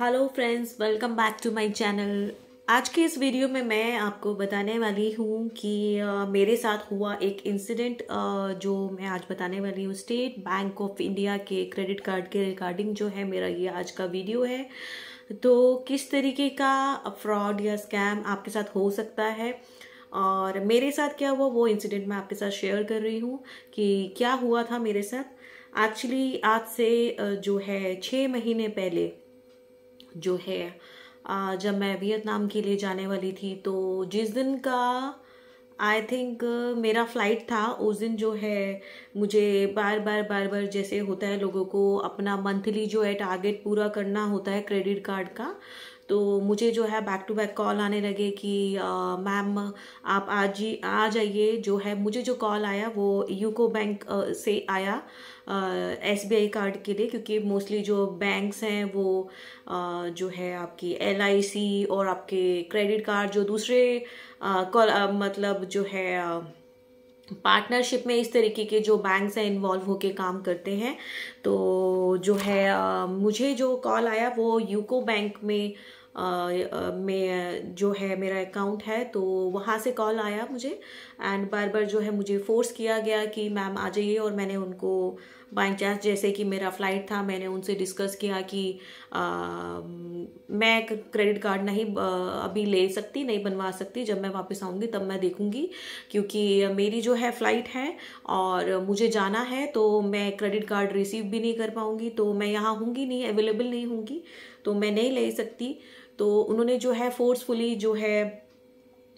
hello friends welcome back to my channel आज के इस वीडियो में मैं आपको बताने वाली हूँ कि मेरे साथ हुआ एक इंसिडेंट जो मैं आज बताने वाली हूँ स्टेट बैंक ऑफ इंडिया के क्रेडिट कार्ड के रिगार्डिंग जो है मेरा ये आज का वीडियो है तो किस तरीके का फ्रॉड या स्कैम आपके साथ हो सकता है और मेरे साथ क्या हुआ वो इंसिडेंट मैं आपके साथ शेयर कर रही हूँ कि क्या हुआ था मेरे साथ एक्चुअली आज से जो है छः महीने पहले जो है जब मैं वियतनाम के लिए जाने वाली थी तो जिस दिन का आई थिंक मेरा फ्लाइट था उस दिन जो है मुझे बार बार बार बार जैसे होता है लोगों को अपना मंथली जो है टारगेट पूरा करना होता है क्रेडिट कार्ड का तो मुझे जो है बैक टू बैक कॉल आने लगे कि मैम आप आज ही आ जाइए जो है मुझे जो कॉल आया वो यूको बैंक से आया एस बी आई कार्ड के लिए क्योंकि मोस्टली जो बैंक्स हैं वो uh, जो है आपकी एल आई सी और आपके क्रेडिट कार्ड जो दूसरे uh, uh, मतलब जो है uh, पार्टनरशिप में इस तरीके के जो बैंक्स हैं इन्वॉल्व होके काम करते हैं तो जो है आ, मुझे जो कॉल आया वो यूको बैंक में मैं में जो है मेरा अकाउंट है तो वहाँ से कॉल आया मुझे एंड बार बार जो है मुझे फोर्स किया गया कि मैम आ जाइए और मैंने उनको बाई चांस जैसे कि मेरा फ्लाइट था मैंने उनसे डिस्कस किया कि आ, मैं क्रेडिट कार्ड नहीं अभी ले सकती नहीं बनवा सकती जब मैं वापस आऊँगी तब मैं देखूँगी क्योंकि मेरी जो है फ़्लाइट है और मुझे जाना है तो मैं क्रेडिट कार्ड रिसीव भी नहीं कर पाऊँगी तो मैं यहाँ होंगी नहीं अवेलेबल नहीं होंगी तो मैं नहीं ले सकती तो उन्होंने जो है फोर्सफुली जो है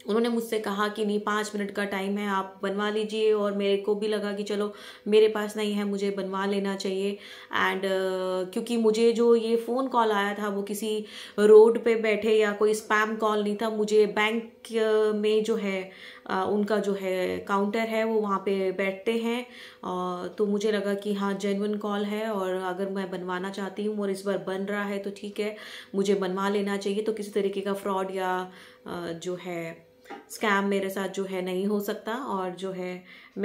उन्होंने मुझसे कहा कि नहीं पाँच मिनट का टाइम है आप बनवा लीजिए और मेरे को भी लगा कि चलो मेरे पास नहीं है मुझे बनवा लेना चाहिए एंड uh, क्योंकि मुझे जो ये फ़ोन कॉल आया था वो किसी रोड पे बैठे या कोई स्पैम कॉल नहीं था मुझे बैंक में जो है उनका जो है काउंटर है वो वहाँ पे बैठते हैं तो मुझे लगा कि हाँ जेनवन कॉल है और अगर मैं बनवाना चाहती हूँ और इस बार बन रहा है तो ठीक है मुझे बनवा लेना चाहिए तो किसी तरीके का फ्रॉड या जो है स्कैम मेरे साथ जो है नहीं हो सकता और जो है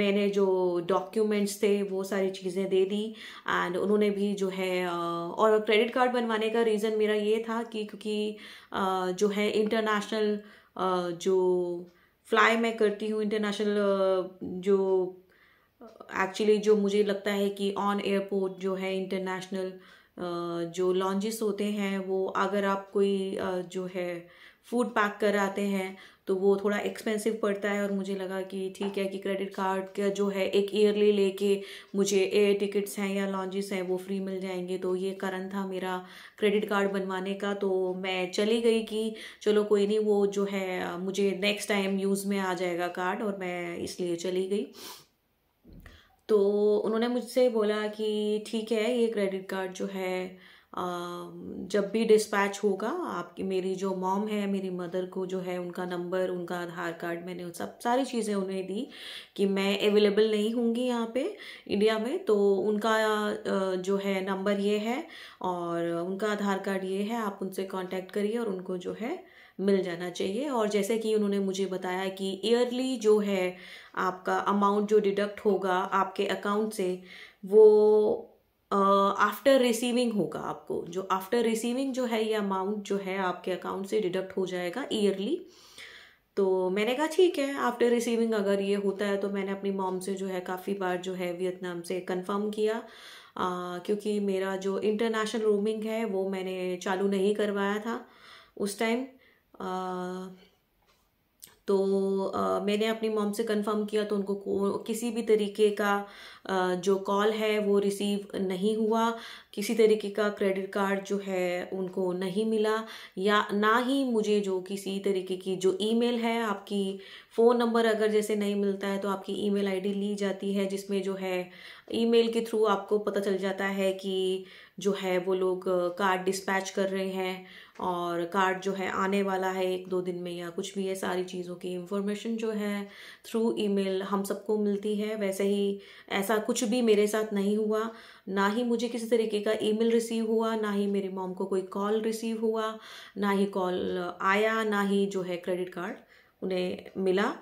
मैंने जो डॉक्यूमेंट्स थे वो सारी चीज़ें दे दी एंड उन्होंने भी जो है और क्रेडिट कार्ड बनवाने का रीज़न मेरा ये था कि क्योंकि जो है इंटरनेशनल जो फ्लाई मैं करती हूँ इंटरनेशनल जो एक्चुअली जो मुझे लगता है कि ऑन एयरपोर्ट जो है इंटरनेशनल जो लॉन्जेस होते हैं वो अगर आप कोई जो है फूड पैक कर आते हैं तो वो थोड़ा एक्सपेंसिव पड़ता है और मुझे लगा कि ठीक है कि क्रेडिट कार्ड का जो है एक ईयरली लेके मुझे एयर टिकट्स हैं या लॉन्जेस हैं वो फ्री मिल जाएंगे तो ये कारण था मेरा क्रेडिट कार्ड बनवाने का तो मैं चली गई कि चलो कोई नहीं वो जो है मुझे नेक्स्ट टाइम यूज़ में आ जाएगा कार्ड और मैं इसलिए चली गई तो उन्होंने मुझसे बोला कि ठीक है ये क्रेडिट कार्ड जो है जब भी डिस्पैच होगा आपकी मेरी जो मॉम है मेरी मदर को जो है उनका नंबर उनका आधार कार्ड मैंने सब सारी चीज़ें उन्हें दी कि मैं अवेलेबल नहीं होंगी यहाँ पे इंडिया में तो उनका जो है नंबर ये है और उनका आधार कार्ड ये है आप उनसे कांटेक्ट करिए और उनको जो है मिल जाना चाहिए और जैसे कि उन्होंने मुझे बताया कि ईयरली जो है आपका अमाउंट जो डिडक्ट होगा आपके अकाउंट से वो आफ्टर रिसीविंग होगा आपको जो आफ्टर रिसीविंग जो है ये अमाउंट जो है आपके अकाउंट से डिडक्ट हो जाएगा ईयरली तो मैंने कहा ठीक है आफ्टर रिसीविंग अगर ये होता है तो मैंने अपनी मॉम से जो है काफ़ी बार जो है वियतनाम से कंफर्म किया आ, क्योंकि मेरा जो इंटरनेशनल रोमिंग है वो मैंने चालू नहीं करवाया था उस टाइम तो आ, मैंने अपनी मॉम से कंफर्म किया तो उनको किसी भी तरीके का आ, जो कॉल है वो रिसीव नहीं हुआ किसी तरीके का क्रेडिट कार्ड जो है उनको नहीं मिला या ना ही मुझे जो किसी तरीके की जो ईमेल है आपकी फ़ोन नंबर अगर जैसे नहीं मिलता है तो आपकी ईमेल आईडी ली जाती है जिसमें जो है ईमेल के थ्रू आपको पता चल जाता है कि जो है वो लोग कार्ड डिस्पैच कर रहे हैं और कार्ड जो है आने वाला है एक दो दिन में या कुछ भी है सारी चीज़ों की इंफॉर्मेशन जो है थ्रू ईमेल हम सबको मिलती है वैसे ही ऐसा कुछ भी मेरे साथ नहीं हुआ ना ही मुझे किसी तरीके का ईमेल रिसीव हुआ ना ही मेरे मॉम को कोई कॉल रिसीव हुआ ना ही कॉल आया ना ही जो है क्रेडिट कार्ड उन्हें मिला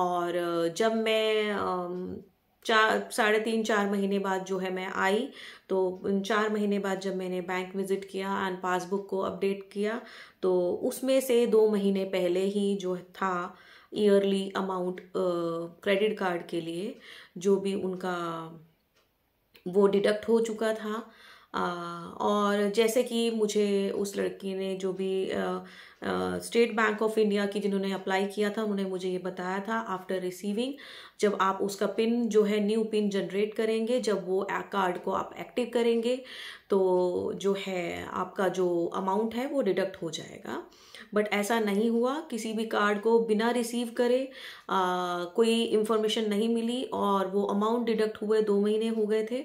और जब मैं चार साढ़े तीन चार महीने बाद जो है मैं आई तो चार महीने बाद जब मैंने बैंक विजिट किया एंड पासबुक को अपडेट किया तो उसमें से दो महीने पहले ही जो था ईयरली अमाउंट क्रेडिट कार्ड के लिए जो भी उनका वो डिडक्ट हो चुका था और जैसे कि मुझे उस लड़की ने जो भी स्टेट बैंक ऑफ इंडिया की जिन्होंने अप्लाई किया था उन्होंने मुझे ये बताया था आफ्टर रिसीविंग जब आप उसका पिन जो है न्यू पिन जनरेट करेंगे जब वो कार्ड को आप एक्टिव करेंगे तो जो है आपका जो अमाउंट है वो डिडक्ट हो जाएगा बट ऐसा नहीं हुआ किसी भी कार्ड को बिना रिसीव करे आ, कोई इन्फॉर्मेशन नहीं मिली और वो अमाउंट डिडक्ट हुए दो महीने हो गए थे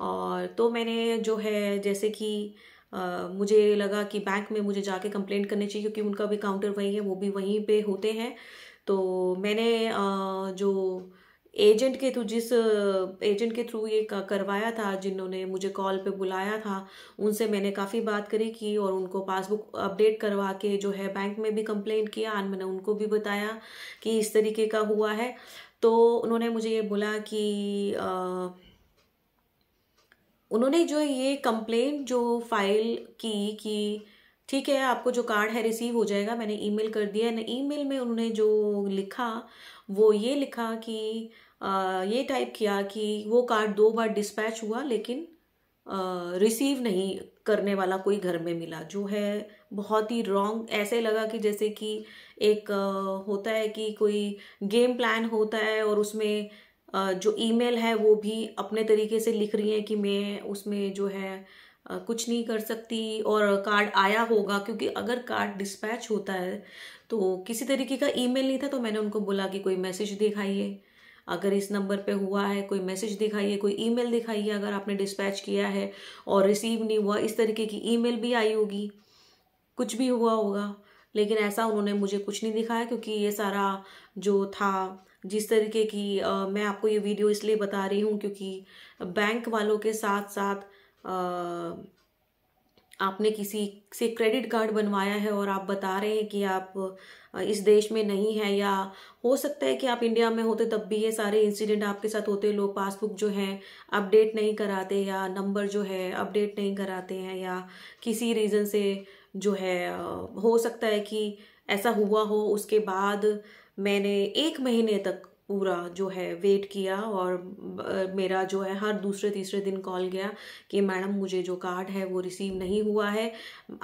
और तो मैंने जो है जैसे कि Uh, मुझे लगा कि बैंक में मुझे जाके कंप्लेंट करनी चाहिए क्योंकि उनका भी काउंटर वही है वो भी वहीं पे होते हैं तो मैंने uh, जो एजेंट के थ्रू जिस एजेंट के थ्रू ये करवाया था जिन्होंने मुझे कॉल पे बुलाया था उनसे मैंने काफ़ी बात करी की और उनको पासबुक अपडेट करवा के जो है बैंक में भी कंप्लेंट किया और मैंने उनको भी बताया कि इस तरीके का हुआ है तो उन्होंने मुझे ये बोला कि uh, उन्होंने जो ये कंप्लेंट जो फाइल की कि ठीक है आपको जो कार्ड है रिसीव हो जाएगा मैंने ईमेल कर दिया एंड ईमेल में उन्होंने जो लिखा वो ये लिखा कि आ, ये टाइप किया कि वो कार्ड दो बार डिस्पैच हुआ लेकिन रिसीव नहीं करने वाला कोई घर में मिला जो है बहुत ही रॉन्ग ऐसे लगा कि जैसे कि एक आ, होता है कि कोई गेम प्लान होता है और उसमें जो ईमेल है वो भी अपने तरीके से लिख रही हैं कि मैं उसमें जो है कुछ नहीं कर सकती और कार्ड आया होगा क्योंकि अगर कार्ड डिस्पैच होता है तो किसी तरीके का ईमेल नहीं था तो मैंने उनको बोला कि कोई मैसेज दिखाइए अगर इस नंबर पे हुआ है कोई मैसेज दिखाइए कोई ईमेल दिखाइए अगर आपने डिस्पैच किया है और रिसीव नहीं हुआ इस तरीके की ईमेल भी आई होगी कुछ भी हुआ होगा लेकिन ऐसा उन्होंने मुझे कुछ नहीं दिखाया क्योंकि ये सारा जो था जिस तरीके की आ, मैं आपको ये वीडियो इसलिए बता रही हूँ क्योंकि बैंक वालों के साथ साथ आ, आपने किसी से क्रेडिट कार्ड बनवाया है और आप बता रहे हैं कि आप इस देश में नहीं है या हो सकता है कि आप इंडिया में होते तब भी ये सारे इंसिडेंट आपके साथ होते लोग पासबुक जो है अपडेट नहीं कराते या नंबर जो है अपडेट नहीं कराते हैं या किसी रीज़न से जो है हो सकता है कि ऐसा हुआ हो उसके बाद मैंने एक महीने तक पूरा जो है वेट किया और मेरा जो है हर दूसरे तीसरे दिन कॉल गया कि मैडम मुझे जो कार्ड है वो रिसीव नहीं हुआ है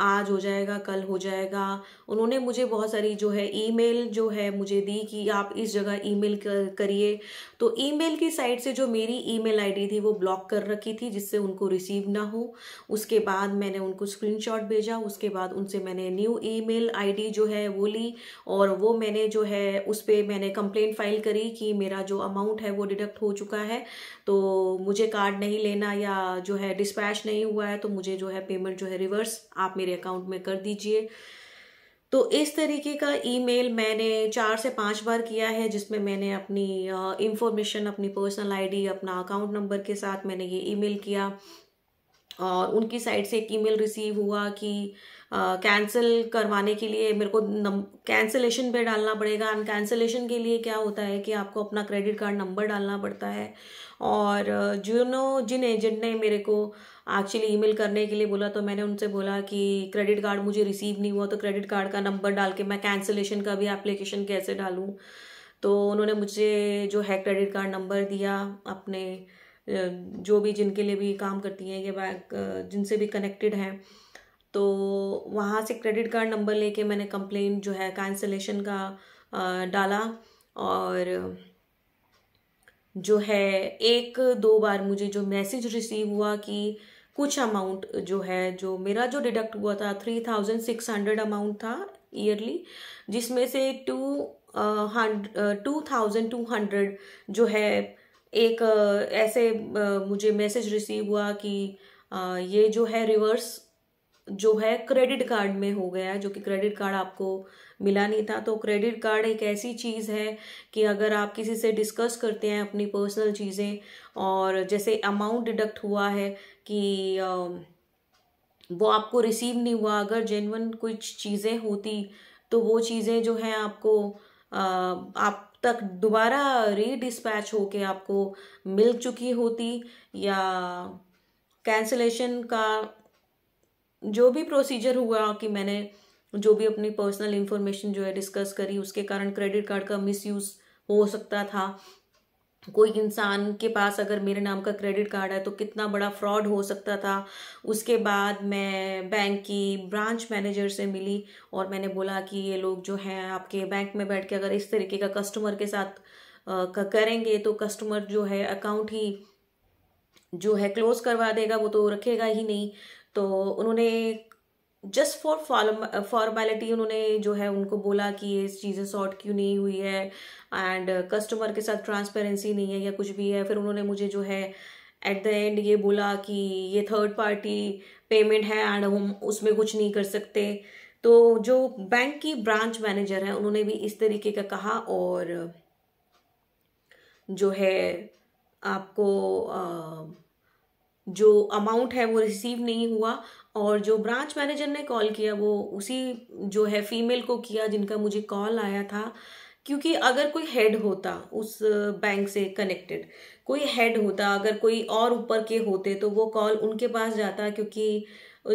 आज हो जाएगा कल हो जाएगा उन्होंने मुझे बहुत सारी जो है ईमेल जो है मुझे दी कि आप इस जगह ईमेल करिए तो ईमेल की साइड से जो मेरी ईमेल आईडी थी वो ब्लॉक कर रखी थी जिससे उनको रिसीव ना हो उसके बाद मैंने उनको स्क्रीन भेजा उसके बाद उनसे मैंने न्यू ई मेल जो है वो ली और वो मैंने जो है उस पर मैंने कंप्लेंट फाइल करी नहीं कि मेरा जो अमाउंट है वो डिडक्ट हो चुका है तो मुझे कार्ड नहीं लेना या जो है डिस्पैच नहीं हुआ है तो मुझे जो है पेमेंट जो है रिवर्स आप मेरे अकाउंट में कर दीजिए तो इस तरीके का ईमेल मैंने चार से पांच बार किया है जिसमें मैंने अपनी इंफॉर्मेशन अपनी पर्सनल आईडी अपना अकाउंट नंबर के साथ मैंने ये ईमेल किया और उनकी साइड से एक ईमेल रिसीव हुआ कि कैंसिल करवाने के लिए मेरे को कैंसिलेशन पे डालना पड़ेगा एंड कैंसिलेशन के लिए क्या होता है कि आपको अपना क्रेडिट कार्ड नंबर डालना पड़ता है और जो जिन एजेंट ने मेरे को एक्चुअली ईमेल करने के लिए बोला तो मैंने उनसे बोला कि क्रेडिट कार्ड मुझे रिसीव नहीं हुआ तो क्रेडिट कार्ड का नंबर डाल के मैं कैंसिलेशन का भी एप्लीकेशन कैसे डालूँ तो उन्होंने मुझे जो है क्रेडिट कार्ड नंबर दिया अपने जो भी जिनके लिए भी काम करती हैं या जिनसे भी कनेक्टेड हैं तो वहाँ से क्रेडिट कार्ड नंबर लेके मैंने कंप्लेन जो है कैंसलेशन का डाला और जो है एक दो बार मुझे जो मैसेज रिसीव हुआ कि कुछ अमाउंट जो है जो मेरा जो डिडक्ट हुआ था three thousand six hundred amount था ईयरली जिसमें से two hundred two thousand two hundred जो है एक ऐसे मुझे मैसेज रिसीव हुआ कि ये जो है रिवर्स जो है क्रेडिट कार्ड में हो गया जो कि क्रेडिट कार्ड आपको मिला नहीं था तो क्रेडिट कार्ड एक ऐसी चीज़ है कि अगर आप किसी से डिस्कस करते हैं अपनी पर्सनल चीज़ें और जैसे अमाउंट डिडक्ट हुआ है कि वो आपको रिसीव नहीं हुआ अगर जेनवन कुछ चीज़ें होती तो वो चीज़ें जो हैं आपको आप तक दोबारा रीडिस्पैच होके आपको मिल चुकी होती या कैंसलेशन का जो भी प्रोसीजर हुआ कि मैंने जो भी अपनी पर्सनल इन्फॉर्मेशन जो है डिस्कस करी उसके कारण क्रेडिट कार्ड का मिसयूज़ हो सकता था कोई इंसान के पास अगर मेरे नाम का क्रेडिट कार्ड है तो कितना बड़ा फ्रॉड हो सकता था उसके बाद मैं बैंक की ब्रांच मैनेजर से मिली और मैंने बोला कि ये लोग जो हैं आपके बैंक में बैठ के अगर इस तरीके का कस्टमर के साथ करेंगे तो कस्टमर जो है अकाउंट ही जो है क्लोज करवा देगा वो तो रखेगा ही नहीं तो उन्होंने जस्ट फॉर फॉर्मेलिटी उन्होंने जो है उनको बोला कि ये चीज़ें सॉर्ट क्यों नहीं हुई है एंड कस्टमर uh, के साथ ट्रांसपेरेंसी नहीं है या कुछ भी है फिर उन्होंने मुझे जो है एट द एंड ये बोला कि ये थर्ड पार्टी पेमेंट है एंड हम उसमें कुछ नहीं कर सकते तो जो बैंक की ब्रांच मैनेजर है उन्होंने भी इस तरीके का कहा और जो है आपको आ, uh, जो अमाउंट है वो रिसीव नहीं हुआ और जो ब्रांच मैनेजर ने कॉल किया वो उसी जो है फीमेल को किया जिनका मुझे कॉल आया था क्योंकि अगर कोई हेड होता उस बैंक से कनेक्टेड कोई हेड होता अगर कोई और ऊपर के होते तो वो कॉल उनके पास जाता क्योंकि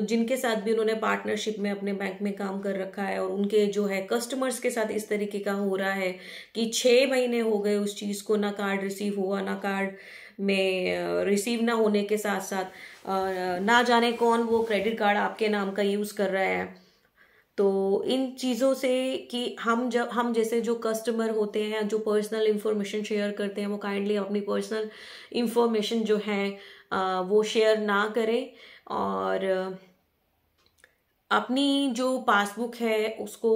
जिनके साथ भी उन्होंने पार्टनरशिप में अपने बैंक में काम कर रखा है और उनके जो है कस्टमर्स के साथ इस तरीके का हो रहा है कि छः महीने हो गए उस चीज़ को ना कार्ड रिसीव हुआ ना कार्ड में रिसीव ना होने के साथ साथ ना जाने कौन वो क्रेडिट कार्ड आपके नाम का यूज़ कर रहा है तो इन चीज़ों से कि हम जब हम जैसे जो कस्टमर होते हैं जो पर्सनल इन्फॉर्मेशन शेयर करते हैं वो काइंडली अपनी पर्सनल इन्फॉर्मेशन जो है वो शेयर ना करें और अपनी जो पासबुक है उसको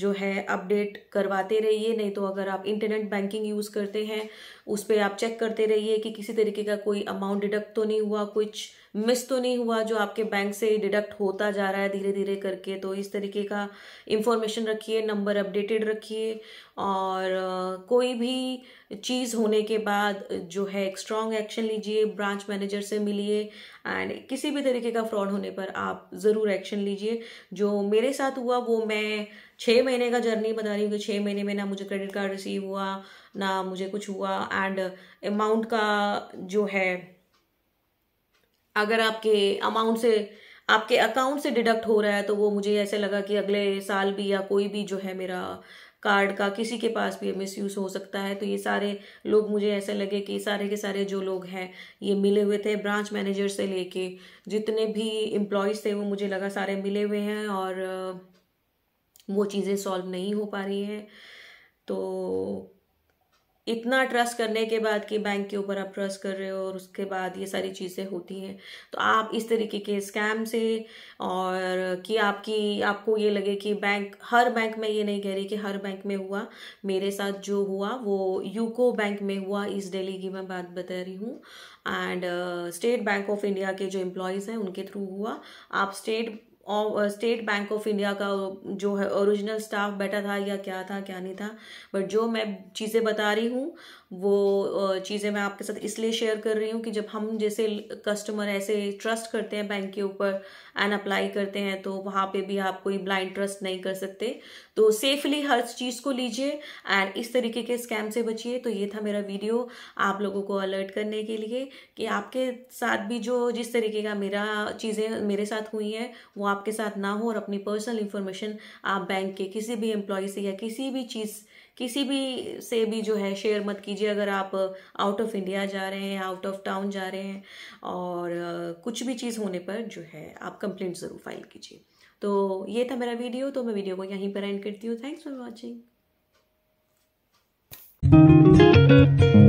जो है अपडेट करवाते रहिए नहीं तो अगर आप इंटरनेट बैंकिंग यूज़ करते हैं उस पर आप चेक करते रहिए कि किसी तरीके का कोई अमाउंट डिडक्ट तो नहीं हुआ कुछ मिस तो नहीं हुआ जो आपके बैंक से डिडक्ट होता जा रहा है धीरे धीरे करके तो इस तरीके का इंफॉर्मेशन रखिए नंबर अपडेटेड रखिए और कोई भी चीज़ होने के बाद जो है एक स्ट्रॉन्ग एक्शन लीजिए ब्रांच मैनेजर से मिलिए एंड किसी भी तरीके का फ्रॉड होने पर आप ज़रूर एक्शन लीजिए जो मेरे साथ हुआ वो मैं छः महीने का जर्नी बता रही हूँ कि छः महीने में ना मुझे क्रेडिट कार्ड रिसीव हुआ ना मुझे कुछ हुआ एंड अमाउंट का जो है अगर आपके अमाउंट से आपके अकाउंट से डिडक्ट हो रहा है तो वो मुझे ऐसे लगा कि अगले साल भी या कोई भी जो है मेरा कार्ड का किसी के पास भी मिस यूज़ हो सकता है तो ये सारे लोग मुझे ऐसे लगे कि सारे के सारे जो लोग हैं ये मिले हुए थे ब्रांच मैनेजर से लेके जितने भी एम्प्लॉयज़ थे वो मुझे लगा सारे मिले हुए हैं और वो चीज़ें सॉल्व नहीं हो पा रही हैं तो इतना ट्रस्ट करने के बाद कि बैंक के ऊपर आप ट्रस्ट कर रहे हो और उसके बाद ये सारी चीज़ें होती हैं तो आप इस तरीके के स्कैम से और कि आपकी आपको ये लगे कि बैंक हर बैंक में ये नहीं कह रही कि हर बैंक में हुआ मेरे साथ जो हुआ वो यूको बैंक में हुआ इस डेली की मैं बात बता रही हूँ and state bank of India के जो एम्प्लॉयज़ हैं उनके थ्रू हुआ आप state state bank of India का जो है ओरिजिनल स्टाफ बैठा था या क्या था क्या नहीं था बट जो मैं चीज़ें बता रही हूँ वो चीज़ें मैं आपके साथ इसलिए शेयर कर रही हूँ कि जब हम जैसे कस्टमर ऐसे ट्रस्ट करते हैं बैंक के ऊपर एंड अप्लाई करते हैं तो वहाँ पे भी आप कोई ब्लाइंड ट्रस्ट नहीं कर सकते तो सेफली हर चीज़ को लीजिए एंड इस तरीके के स्कैम से बचिए तो ये था मेरा वीडियो आप लोगों को अलर्ट करने के लिए कि आपके साथ भी जो जिस तरीके का मेरा चीज़ें मेरे साथ हुई हैं वो आपके साथ ना हो और अपनी पर्सनल इन्फॉर्मेशन आप बैंक के किसी भी एम्प्लॉय से या किसी भी चीज़ किसी भी से भी जो है शेयर मत कीजिए अगर आप आउट ऑफ इंडिया जा रहे हैं आउट ऑफ टाउन जा रहे हैं और uh, कुछ भी चीज़ होने पर जो है आप कंप्लेंट ज़रूर फाइल कीजिए तो ये था मेरा वीडियो तो मैं वीडियो को यहीं पर एंड करती हूँ थैंक्स फॉर वॉचिंग